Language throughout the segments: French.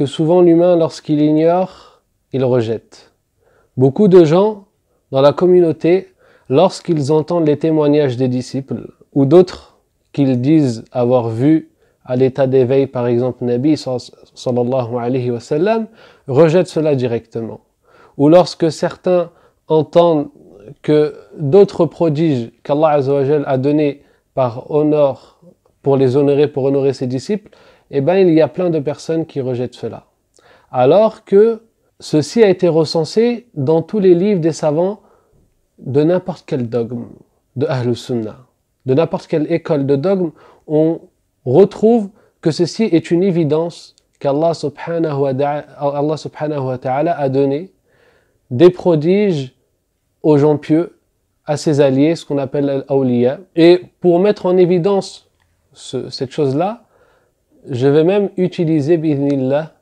que souvent l'humain, lorsqu'il ignore, il rejette. Beaucoup de gens dans la communauté, lorsqu'ils entendent les témoignages des disciples ou d'autres qu'ils disent avoir vu à l'état d'éveil, par exemple Nabi sallallahu alayhi wa sallam, rejettent cela directement. Ou lorsque certains entendent que d'autres prodiges qu'Allah a donné par honneur, pour les honorer, pour honorer ses disciples, et eh ben, il y a plein de personnes qui rejettent cela. Alors que ceci a été recensé dans tous les livres des savants de n'importe quel dogme de al Sunnah, de n'importe quelle école de dogme, on retrouve que ceci est une évidence qu'Allah subhanahu wa ta'ala a donné des prodiges aux gens pieux, à ses alliés, ce qu'on appelle l'awliya. Et pour mettre en évidence cette chose-là, je vais même utiliser, bismillah,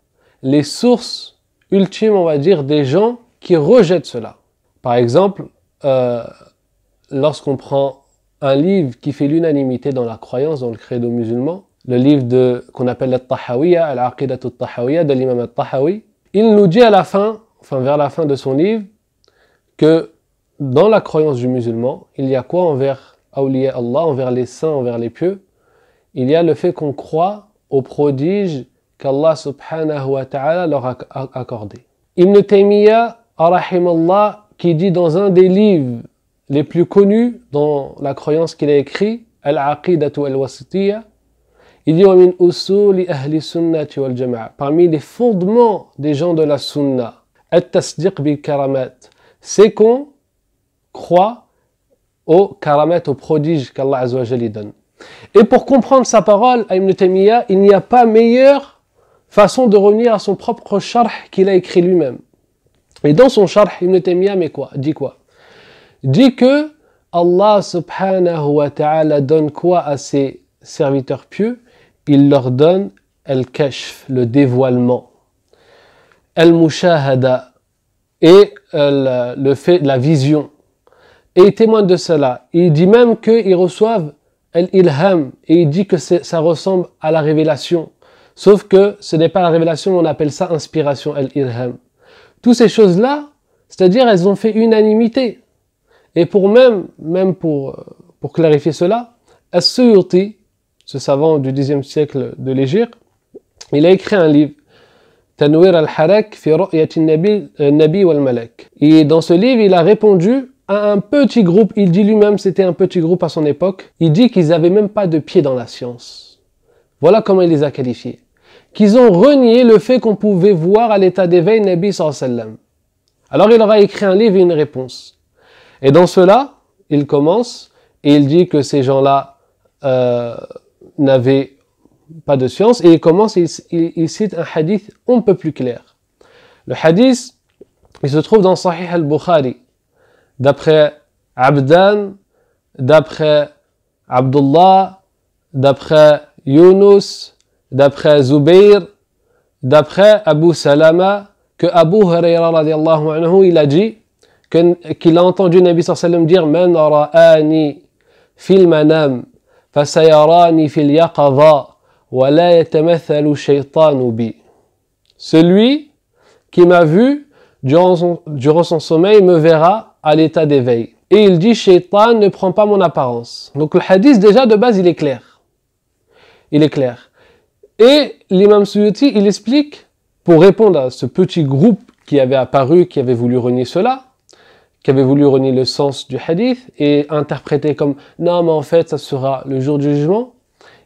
les sources ultimes, on va dire, des gens qui rejettent cela. Par exemple, euh, lorsqu'on prend un livre qui fait l'unanimité dans la croyance, dans le credo musulman, le livre qu'on appelle la Tahawiyya, al Tahawiyya de l'imam Al-Tahawi, il nous dit à la fin, enfin vers la fin de son livre, que dans la croyance du musulman, il y a quoi envers Awliya Allah, envers les saints, envers les pieux Il y a le fait qu'on croit aux prodiges qu'Allah subhanahu wa ta'ala leur a accordé. Ibn Taymiyyah, Allah, qui dit dans un des livres les plus connus dans la croyance qu'il a écrit, Al-Aqidatu al-Wasitiyya, il dit Parmi les fondements des gens de la sunna, bil karamat, c'est qu'on croit aux karamat, aux prodiges qu'Allah donne. Et pour comprendre sa parole à Ibn Taymiyyah, il n'y a pas meilleure façon de revenir à son propre charh qu'il a écrit lui-même. Et dans son charh, Ibn Taymiyyah mais quoi, dit quoi Dit que Allah subhanahu wa ta'ala donne quoi à ses serviteurs pieux Il leur donne al-kashf, le dévoilement, al-mushahada et euh, le fait la vision. Et il témoigne de cela. Il dit même qu'ils reçoivent al-ilham, et il dit que ça ressemble à la révélation. Sauf que ce n'est pas la révélation, on appelle ça inspiration, al-ilham. Toutes ces choses-là, c'est-à-dire elles ont fait unanimité. Et pour même, même pour, euh, pour clarifier cela, As-Suyuti, ce savant du 10e siècle de l'Égypte, il a écrit un livre, euh, Et dans ce livre, il a répondu un petit groupe. Il dit lui-même c'était un petit groupe à son époque. Il dit qu'ils n'avaient même pas de pied dans la science. Voilà comment il les a qualifiés. Qu'ils ont renié le fait qu'on pouvait voir à l'état d'éveil Nabi sallam. Alors il aura écrit un livre et une réponse. Et dans cela, il commence et il dit que ces gens-là euh, n'avaient pas de science et il commence, il, il cite un hadith un peu plus clair. Le hadith, il se trouve dans Sahih al-Bukhari. d'après Abdan, d'après Abdullah, d'après Yunus, d'après Zubair, d'après Abu Salama, que Abu Huraira radiallahu anhu, il a dit, qu'il a entendu Nabi sallam dire, Man ra'ani fil manam, fasayarani fil yaqadha, wa la yatamathalu shaytanu bi. Celui qui m'a vu durant son, durant son sommeil me verra à l'état d'éveil. Et il dit, Shaitan ne prend pas mon apparence. Donc le hadith, déjà, de base, il est clair. Il est clair. Et l'imam Suyuti, il explique, pour répondre à ce petit groupe qui avait apparu, qui avait voulu renier cela, qui avait voulu renier le sens du hadith et interpréter comme non mais en fait ça sera le jour du jugement.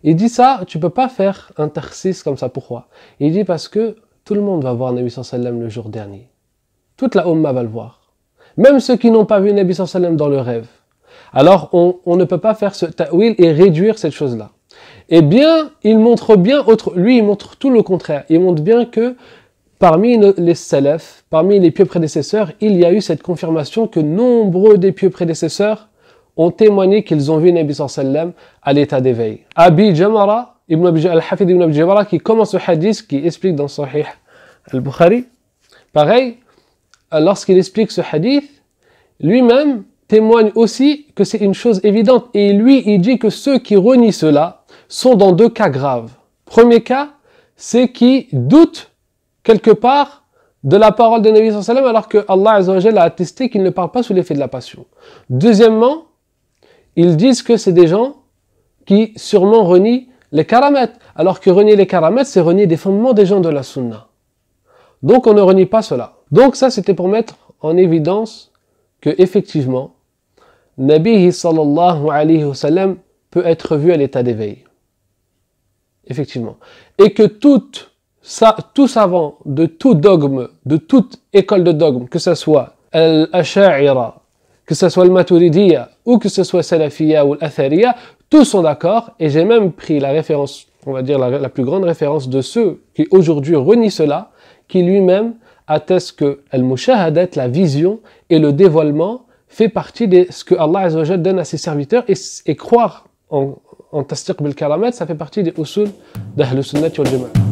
Il dit ça, tu peux pas faire un tarsis comme ça. Pourquoi Il dit parce que tout le monde va voir Nabi sallam le jour dernier. Toute la Ummah va le voir. Même ceux qui n'ont pas vu Nabi sallam dans le rêve. Alors, on, ne peut pas faire ce ta'wil et réduire cette chose-là. Eh bien, il montre bien autre, lui, il montre tout le contraire. Il montre bien que parmi les salafs, parmi les pieux prédécesseurs, il y a eu cette confirmation que nombreux des pieux prédécesseurs ont témoigné qu'ils ont vu Nabi sallam à l'état d'éveil. Abi Jamara, Ibn al-Hafid ibn qui commence le hadith, qui explique dans Sahih al-Bukhari, pareil, euh, lorsqu'il explique ce hadith, lui-même témoigne aussi que c'est une chose évidente. Et lui, il dit que ceux qui renient cela sont dans deux cas graves. Premier cas, c'est qui doutent quelque part de la parole de Nabi sallam alors que Allah a attesté qu'il ne parle pas sous l'effet de la passion. Deuxièmement, ils disent que c'est des gens qui sûrement renient les karamètes, alors que renier les karamètes, c'est renier des fondements des gens de la sunna. Donc on ne renie pas cela. Donc ça, c'était pour mettre en évidence que effectivement, Nabi sallallahu alayhi wa sallam peut être vu à l'état d'éveil. Effectivement. Et que tout tout savant de tout dogme, de toute école de dogme, que ce soit al-Asha'ira, que ce soit al-Maturidiyya, ou que ce soit salafia ou al-Athariya, tous sont d'accord, et j'ai même pris la référence, on va dire la plus grande référence de ceux qui aujourd'hui renient cela, qui lui-même atteste que al-mushahadat, la vision et le dévoilement, fait partie de ce que Allah Azzawajal donne à ses serviteurs et, croire en, en tasdiq bil-karamat, ça fait partie des usul d'Ahl-Sunnat wal-Jama'ah.